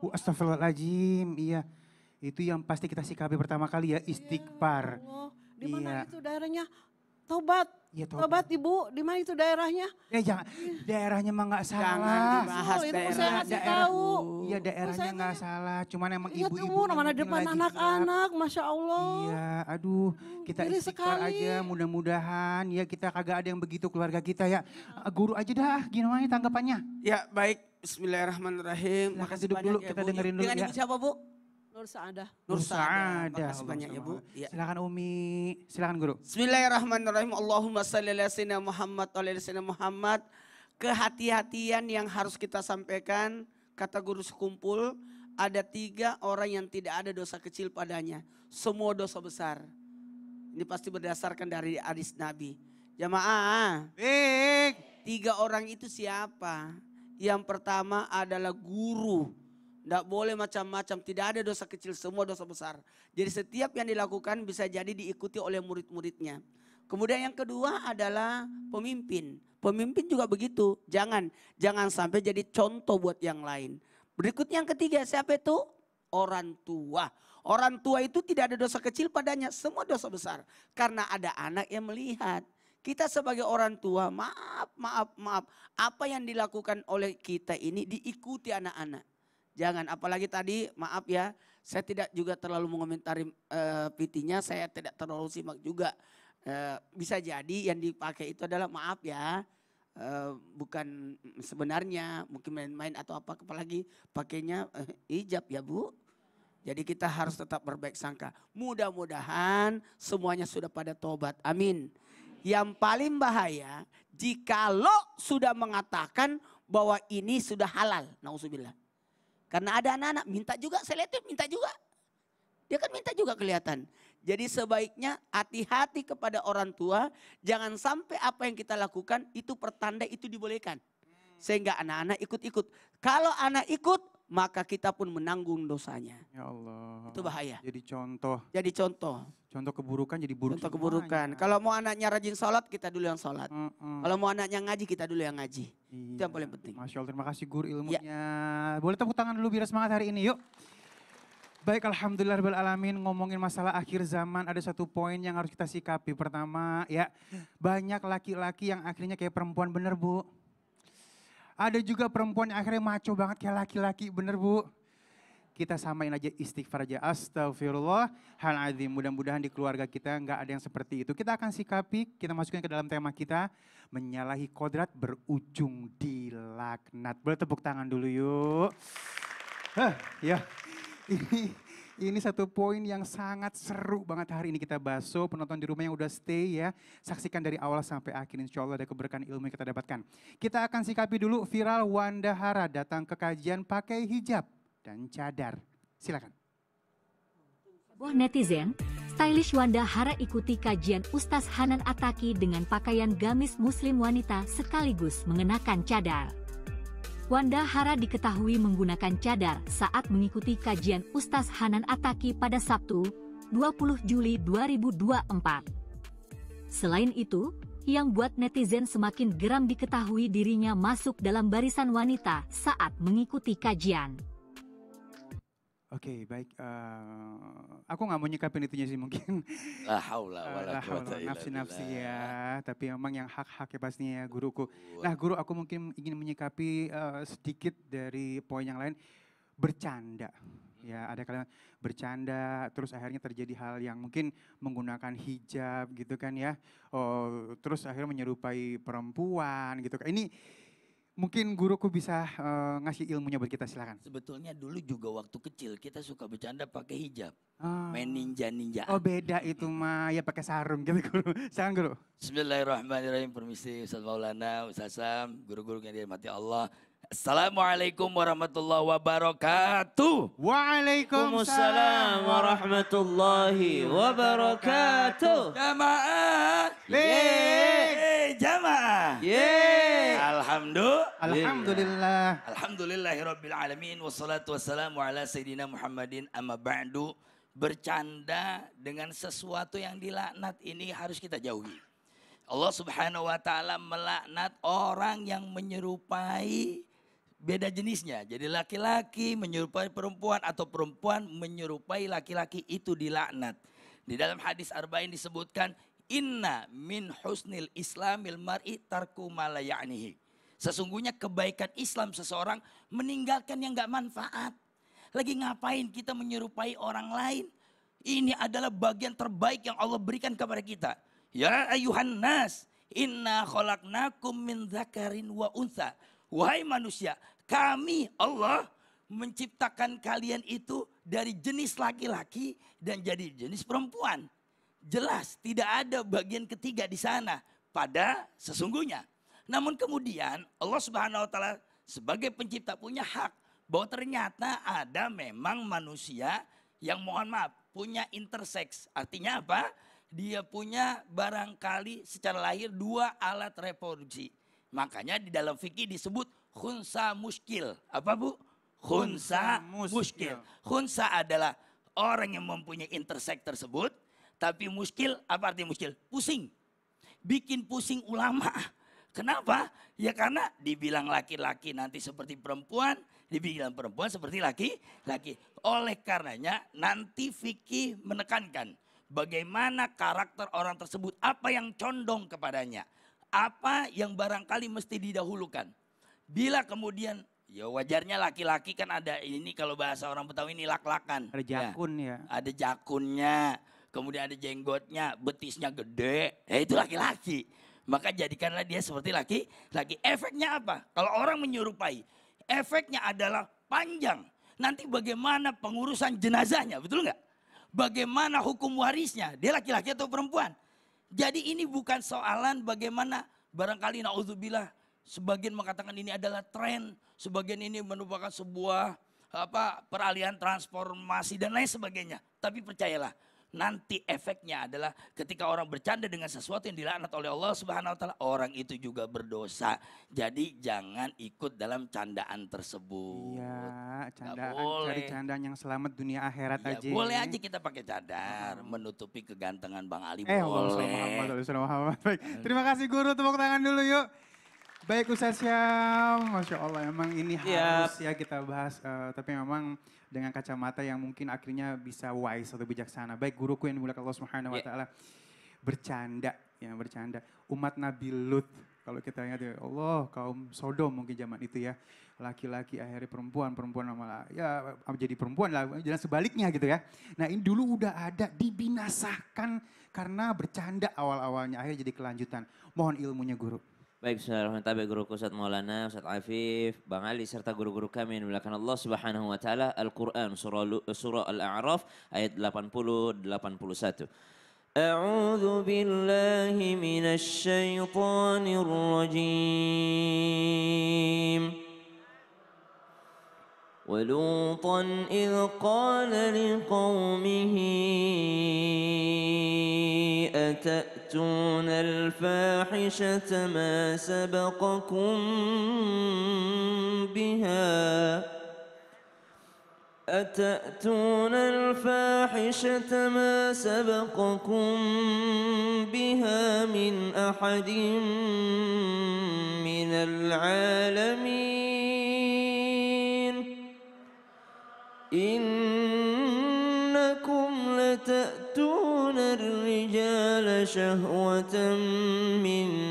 Uh, astagfirullahaladzim, iya. Itu yang pasti kita sikapi pertama kali ya, iya, ya istighfar. Ya Allah, di iya. itu daerahnya? Taubat, Iya tobat. Tobat ibu, di mana itu daerahnya? Ya jangan, daerahnya emang nggak salah. Jangan dibahas oh, daerah. Saya kasih daerah, tahu. Iya daerahnya nggak salah, cuman emang ibu-ibu. Ya, ibu, mana depan anak-anak, masya Allah. Iya, aduh, hmm, kita Gili sekali. aja, mudah-mudahan ya kita kagak ada yang begitu keluarga kita ya. Iya. Eh, guru aja dah, gimana ya tanggapannya? Ya baik, Bismillahirrahmanirrahim. Makasih duduk dulu, ya, kita bu. Ya. dengerin dulu Dengan ya. ibu siapa bu? Nur Saadah. Nur Saadah. Makasih banyak ya Bu. Ya. Silakan Umi, silakan Guru. Bismillahirrahmanirrahim. Allahumma shalli ala sayyidina Muhammad wa ala sayyidina Muhammad. Kehati-hatian yang harus kita sampaikan kata guru sekumpul ada tiga orang yang tidak ada dosa kecil padanya. Semua dosa besar. Ini pasti berdasarkan dari hadis Nabi. Jamaah. Tiga orang itu siapa? Yang pertama adalah guru tidak boleh macam-macam, tidak ada dosa kecil, semua dosa besar. Jadi setiap yang dilakukan bisa jadi diikuti oleh murid-muridnya. Kemudian yang kedua adalah pemimpin. Pemimpin juga begitu, jangan jangan sampai jadi contoh buat yang lain. Berikutnya yang ketiga siapa itu? Orang tua. Orang tua itu tidak ada dosa kecil padanya, semua dosa besar. Karena ada anak yang melihat. Kita sebagai orang tua, maaf, maaf, maaf. Apa yang dilakukan oleh kita ini diikuti anak-anak. Jangan, apalagi tadi maaf ya, saya tidak juga terlalu mengomentari uh, eh, PT-nya, saya tidak terlalu simak juga. Uh, bisa jadi yang dipakai itu adalah maaf ya, uh, bukan sebenarnya, mungkin main-main atau apa, apalagi pakainya uh, ijab ya Bu. Jadi kita harus tetap berbaik sangka. Mudah-mudahan semuanya sudah pada tobat. Amin. Yang paling bahaya jikalau sudah mengatakan bahwa ini sudah halal. Nauzubillah. Karena ada anak-anak minta juga, selektif minta juga. Dia kan minta juga kelihatan. Jadi sebaiknya hati-hati kepada orang tua, jangan sampai apa yang kita lakukan itu pertanda itu dibolehkan. Sehingga anak-anak ikut-ikut. Kalau anak ikut, maka kita pun menanggung dosanya. Ya Allah. Itu bahaya. Jadi contoh. Jadi contoh. Contoh keburukan jadi buruk. Contoh keburukan. Kalau mau anaknya rajin sholat, kita dulu yang sholat. Uh -uh. Kalau mau anaknya ngaji, kita dulu yang ngaji. Iya. Itu yang paling penting. Masya Allah, terima kasih guru ilmunya. Ya. Boleh tepuk tangan dulu biar semangat hari ini, yuk. Baik, Alhamdulillah Alamin ngomongin masalah akhir zaman ada satu poin yang harus kita sikapi. Pertama ya banyak laki-laki yang akhirnya kayak perempuan bener Bu. Ada juga perempuan yang akhirnya maco banget kayak laki-laki, bener bu? Kita samain aja istighfar aja. Astagfirullah, hal azim. Mudah-mudahan di keluarga kita nggak ada yang seperti itu. Kita akan sikapi, kita masukin ke dalam tema kita. Menyalahi kodrat berujung dilaknat. Boleh tepuk tangan dulu yuk. Hah, ya. Ini satu poin yang sangat seru banget hari ini kita bahas. penonton di rumah yang udah stay ya, saksikan dari awal sampai akhir. Insya Allah ada keberkahan ilmu yang kita dapatkan. Kita akan sikapi dulu viral Wanda Hara datang ke kajian pakai hijab dan cadar. Silakan. Sebuah netizen, stylish Wanda Hara ikuti kajian Ustaz Hanan Ataki dengan pakaian gamis muslim wanita sekaligus mengenakan cadar. Wanda Hara diketahui menggunakan cadar saat mengikuti kajian Ustaz Hanan Ataki pada Sabtu, 20 Juli 2024. Selain itu, yang buat netizen semakin geram diketahui dirinya masuk dalam barisan wanita saat mengikuti kajian. Oke, okay, baik. Uh, aku nggak mau nyikapin itunya sih mungkin. Lah, haula eh, wala Nafsi-nafsi ya, tapi emang yang hak-hak ya pastinya ya guruku. Nah guru aku mungkin ingin menyikapi uh, sedikit dari poin yang lain. Bercanda. Ya ada kalian bercanda, terus akhirnya terjadi hal yang mungkin menggunakan hijab gitu kan ya. Oh, terus akhirnya menyerupai perempuan gitu kan. Ini Mungkin guruku bisa uh, ngasih ilmunya buat kita, silakan. Sebetulnya dulu juga waktu kecil kita suka bercanda pakai hijab. Ah. Main ninja-ninja. Oh beda itu mah, ya pakai sarung gitu guru. Silakan guru. Bismillahirrahmanirrahim. Permisi Ustaz Maulana, Ustaz Sam, guru-guru yang dirahmati Allah. Assalamualaikum warahmatullahi wabarakatuh. Waalaikumsalam warahmatullahi wabarakatuh. Jamaah. ye jamaah. Ye. Alhamdulillah. Iya. Alhamdulillah. Alhamdulillahirabbil ya alamin wassalatu wassalamu ala sayyidina Muhammadin amma ba'du. Bercanda dengan sesuatu yang dilaknat ini harus kita jauhi. Allah Subhanahu wa taala melaknat orang yang menyerupai beda jenisnya. Jadi laki-laki menyerupai perempuan atau perempuan menyerupai laki-laki itu dilaknat. Di dalam hadis arba'in disebutkan inna min husnil islamil mar'i tarku ma Sesungguhnya kebaikan Islam seseorang meninggalkan yang gak manfaat. Lagi ngapain kita menyerupai orang lain? Ini adalah bagian terbaik yang Allah berikan kepada kita. Ya ayuhan nas, inna kholaknakum min zakarin wa unsa. Wahai manusia, kami Allah menciptakan kalian itu dari jenis laki-laki dan jadi jenis perempuan. Jelas tidak ada bagian ketiga di sana pada sesungguhnya. Namun kemudian Allah Subhanahu wa taala sebagai pencipta punya hak bahwa ternyata ada memang manusia yang mohon maaf punya intersex. Artinya apa? Dia punya barangkali secara lahir dua alat reproduksi. Makanya di dalam fikih disebut khunsa muskil. Apa bu? Khunsa muskil. Khunsa adalah orang yang mempunyai intersex tersebut. Tapi muskil, apa arti muskil? Pusing. Bikin pusing ulama Kenapa? Ya karena dibilang laki-laki nanti seperti perempuan, dibilang perempuan seperti laki-laki. Oleh karenanya nanti fikih menekankan bagaimana karakter orang tersebut, apa yang condong kepadanya, apa yang barangkali mesti didahulukan. Bila kemudian Ya wajarnya laki-laki kan ada ini kalau bahasa orang Betawi ini lak-lakan. Ada ya, jakun ya. ya. Ada jakunnya, kemudian ada jenggotnya, betisnya gede. Ya itu laki-laki maka jadikanlah dia seperti laki. Laki efeknya apa? Kalau orang menyerupai, efeknya adalah panjang. Nanti bagaimana pengurusan jenazahnya, betul nggak? Bagaimana hukum warisnya? Dia laki-laki atau perempuan? Jadi ini bukan soalan bagaimana barangkali naudzubillah sebagian mengatakan ini adalah tren, sebagian ini merupakan sebuah apa peralihan transformasi dan lain sebagainya. Tapi percayalah, nanti efeknya adalah ketika orang bercanda dengan sesuatu yang dilaknat oleh Allah Subhanahu wa taala, orang itu juga berdosa. Jadi jangan ikut dalam candaan tersebut. Iya, candaan boleh. cari candaan yang selamat dunia akhirat ya, aja. Boleh aja kita pakai cadar menutupi kegantengan Bang Ali eh, boleh. Muhammad, Muhammad. Baik. Terima kasih guru, tepuk tangan dulu yuk. Baik Ustaz Syam, Masya Allah emang ini iya. harus ya, ya kita bahas, uh, tapi memang dengan kacamata yang mungkin akhirnya bisa wise atau bijaksana. Baik guruku yang dimuliakan Allah Subhanahu wa iya. taala. Bercanda, ya bercanda. Umat Nabi Lut kalau kita ingat ya Allah kaum Sodom mungkin zaman itu ya laki-laki akhirnya perempuan perempuan malah ya jadi perempuan lah jalan sebaliknya gitu ya nah ini dulu udah ada dibinasakan karena bercanda awal-awalnya akhirnya jadi kelanjutan mohon ilmunya guru Baik, bismillahirrahmanirrahim. Guruku Ustaz Maulana, Ustaz Afif, Bang Ali, serta guru-guru kami yang dimuliakan Allah Subhanahu wa taala, Al-Qur'an surah, surah Al-A'raf ayat 80 81. أعوذ billahi من الشيطان الرجيم ولوطا إذ قال لقومه تأتون الفاحشة ما سبقكم بها أتأتون الفاحشة ما سبقكم بها من أحد من العالمين إن شهوة من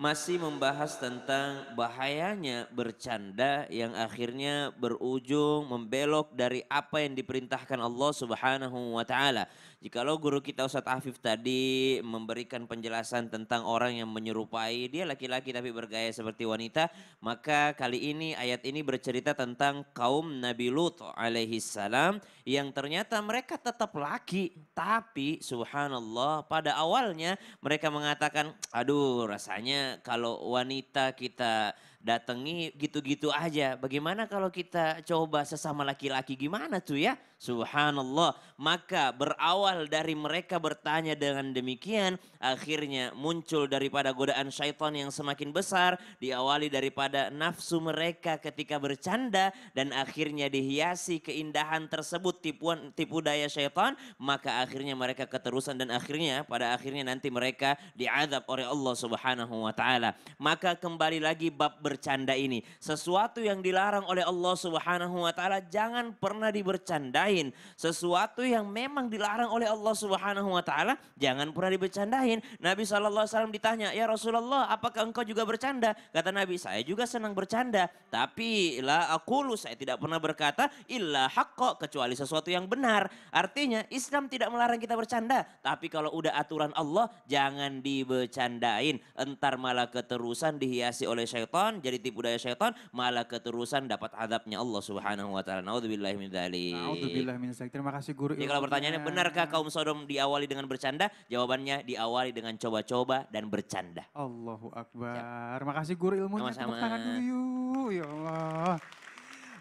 masih membahas tentang bahayanya bercanda yang akhirnya berujung membelok dari apa yang diperintahkan Allah Subhanahu wa taala. Jikalau guru kita Ustadz Afif tadi memberikan penjelasan tentang orang yang menyerupai dia laki-laki tapi bergaya seperti wanita, maka kali ini ayat ini bercerita tentang kaum Nabi Lut alaihi salam yang ternyata mereka tetap laki, tapi subhanallah pada awalnya mereka mengatakan, "Aduh, rasanya kalau wanita kita datangi gitu-gitu aja. Bagaimana kalau kita coba sesama laki-laki gimana tuh ya? Subhanallah. Maka berawal dari mereka bertanya dengan demikian, akhirnya muncul daripada godaan syaitan yang semakin besar, diawali daripada nafsu mereka ketika bercanda dan akhirnya dihiasi keindahan tersebut tipuan tipu daya syaitan, maka akhirnya mereka keterusan dan akhirnya pada akhirnya nanti mereka diadab oleh Allah Subhanahu wa taala. Maka kembali lagi bab bercanda ini. Sesuatu yang dilarang oleh Allah Subhanahu wa taala jangan pernah dibercandain. Sesuatu yang memang dilarang oleh Allah Subhanahu wa taala jangan pernah dibercandain. Nabi sallallahu alaihi wasallam ditanya, "Ya Rasulullah, apakah engkau juga bercanda?" Kata Nabi, "Saya juga senang bercanda, tapi la aqulu saya tidak pernah berkata illa haqqo kecuali sesuatu yang benar." Artinya Islam tidak melarang kita bercanda, tapi kalau udah aturan Allah jangan dibercandain. Entar malah keterusan dihiasi oleh syaitan jadi tipu daya setan, malah keterusan dapat adabnya Allah Subhanahu wa taala. Nauzubillahi min dzalik. Nauzubillahi min dzalik. Terima kasih guru. Jadi kalau pertanyaannya benarkah kaum Sodom diawali dengan bercanda? Jawabannya diawali dengan coba-coba dan bercanda. Allahu akbar. Terima kasih guru ilmunya. Sama-sama. dulu yuk. Ya Allah.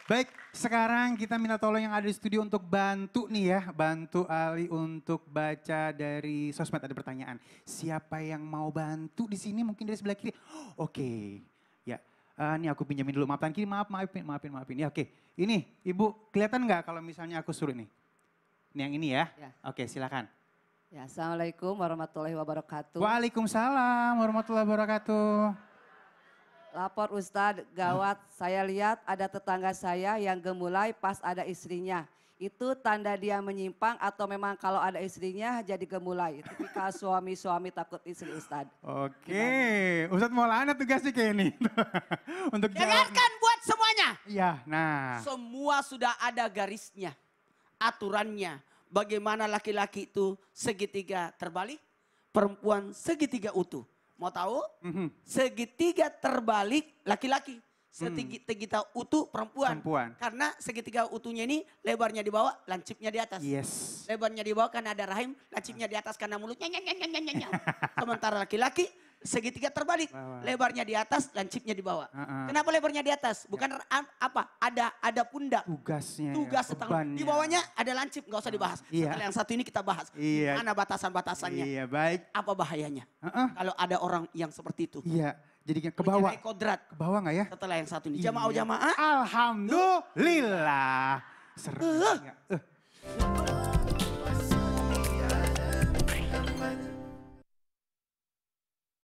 Baik, sekarang kita minta tolong yang ada di studio untuk bantu nih ya, bantu Ali untuk baca dari sosmed ada pertanyaan. Siapa yang mau bantu di sini mungkin dari sebelah kiri. Oke. Okay uh, ini aku pinjamin dulu, maaf tangki kiri, maaf, maafin, maafin, maafin. Ya oke, okay. ini Ibu kelihatan nggak kalau misalnya aku suruh ini? Ini yang ini ya? ya. Oke okay, silakan. Ya, Assalamualaikum warahmatullahi wabarakatuh. Waalaikumsalam warahmatullahi wabarakatuh. Lapor Ustadz, gawat. Saya lihat ada tetangga saya yang gemulai pas ada istrinya itu tanda dia menyimpang atau memang kalau ada istrinya jadi gemulai. Tipikal suami-suami takut istri Ustad. Oke, Ustad Maulana tugasnya kayak ini. Untuk Dengarkan buat semuanya. Iya, nah. Semua sudah ada garisnya, aturannya. Bagaimana laki-laki itu segitiga terbalik, perempuan segitiga utuh. Mau tahu? Mhm. Segitiga terbalik laki-laki Segitiga hmm. utuh perempuan. perempuan. Karena segitiga utuhnya ini lebarnya di bawah, lancipnya di atas. Yes. Lebarnya di bawah karena ada rahim, lancipnya di atas karena mulutnya nyanyi Sementara laki-laki segitiga terbalik, lebarnya di atas, lancipnya di bawah. Kenapa lebarnya di atas? Bukan ya. apa? Ada ada pundak. Tugasnya. Ya, Tugas ya, setengah. Di bawahnya ada lancip, nggak usah nah, dibahas. Iya. yang satu ini kita bahas. Iya. Mana batasan-batasannya? Iya, baik. Apa bahayanya? Uh -uh. Kalau ada orang yang seperti itu. Iya jadinya ke bawah. kodrat. Ke bawah gak ya? Setelah yang satu ini. Iya. Jamaah jamaah. Alhamdulillah. Seru. Uh. Uh.